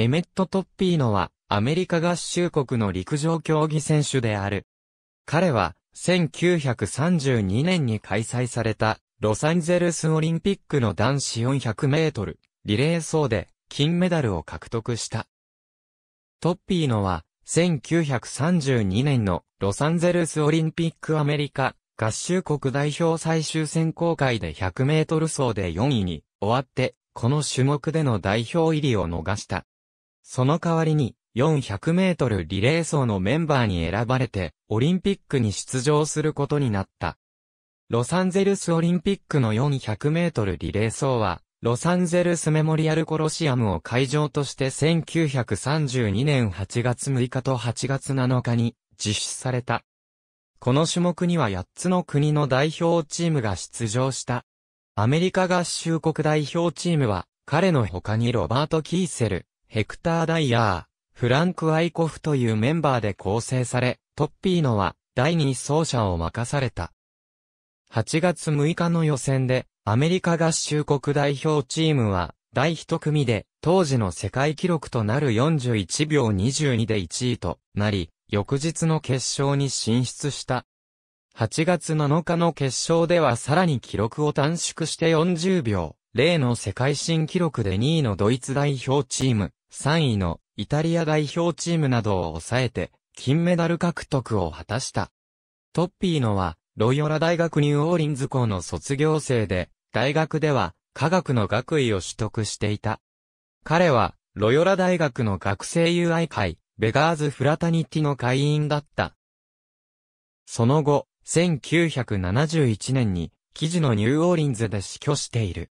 エメット・トッピーノは、アメリカ合衆国の陸上競技選手である。彼は、1932年に開催された、ロサンゼルスオリンピックの男子400メートル、リレー走で、金メダルを獲得した。トッピーノは、1932年のロサンゼルスオリンピックアメリカ合衆国代表最終選考会で100メートル走で4位に終わって、この種目での代表入りを逃した。その代わりに、400メートルリレー走のメンバーに選ばれて、オリンピックに出場することになった。ロサンゼルスオリンピックの400メートルリレー走は、ロサンゼルスメモリアルコロシアムを会場として1932年8月6日と8月7日に実施された。この種目には8つの国の代表チームが出場した。アメリカ合衆国代表チームは、彼の他にロバート・キーセル、ヘクター・ダイヤー、フランク・アイコフというメンバーで構成され、トッピーノは第2走者を任された。8月6日の予選で、アメリカ合衆国代表チームは、第1組で、当時の世界記録となる41秒22で1位となり、翌日の決勝に進出した。8月7日の決勝ではさらに記録を短縮して40秒、0の世界新記録で2位のドイツ代表チーム、3位のイタリア代表チームなどを抑えて、金メダル獲得を果たした。トッピーノは、ロイオラ大学ニューオーリンズ校の卒業生で、大学では、科学の学位を取得していた。彼は、ロヨラ大学の学生友愛会、ベガーズフラタニティの会員だった。その後、1971年に、記事のニューオーリンズで死去している。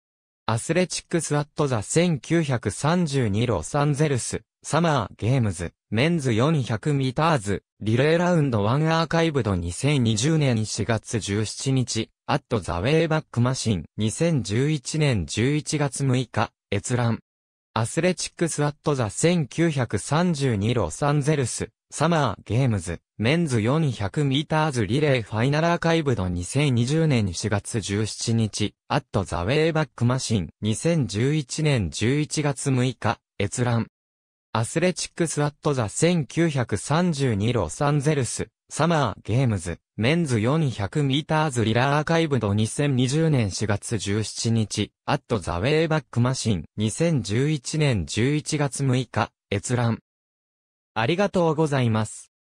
アスレチックスアットザ1932ロサンゼルス、サマーゲームズ、メンズ400ミターズ、リレーラウンド1アーカイブド2020年4月17日、アットザウェイバックマシン2011年11月6日、閲覧。アスレチックスアットザ1932ロサンゼルス、サマーゲームズ、メンズ400ミーターズリレーファイナルアーカイブド2020年4月17日、アットザウェイバックマシン2011年11月6日、閲覧。アスレチックスアットザ1932ロサンゼルス、サマーゲームズ、メンズ400ミーターズリラーアーカイブド2020年4月17日、アットザウェイバックマシン2011年11月6日、閲覧。ありがとうございます。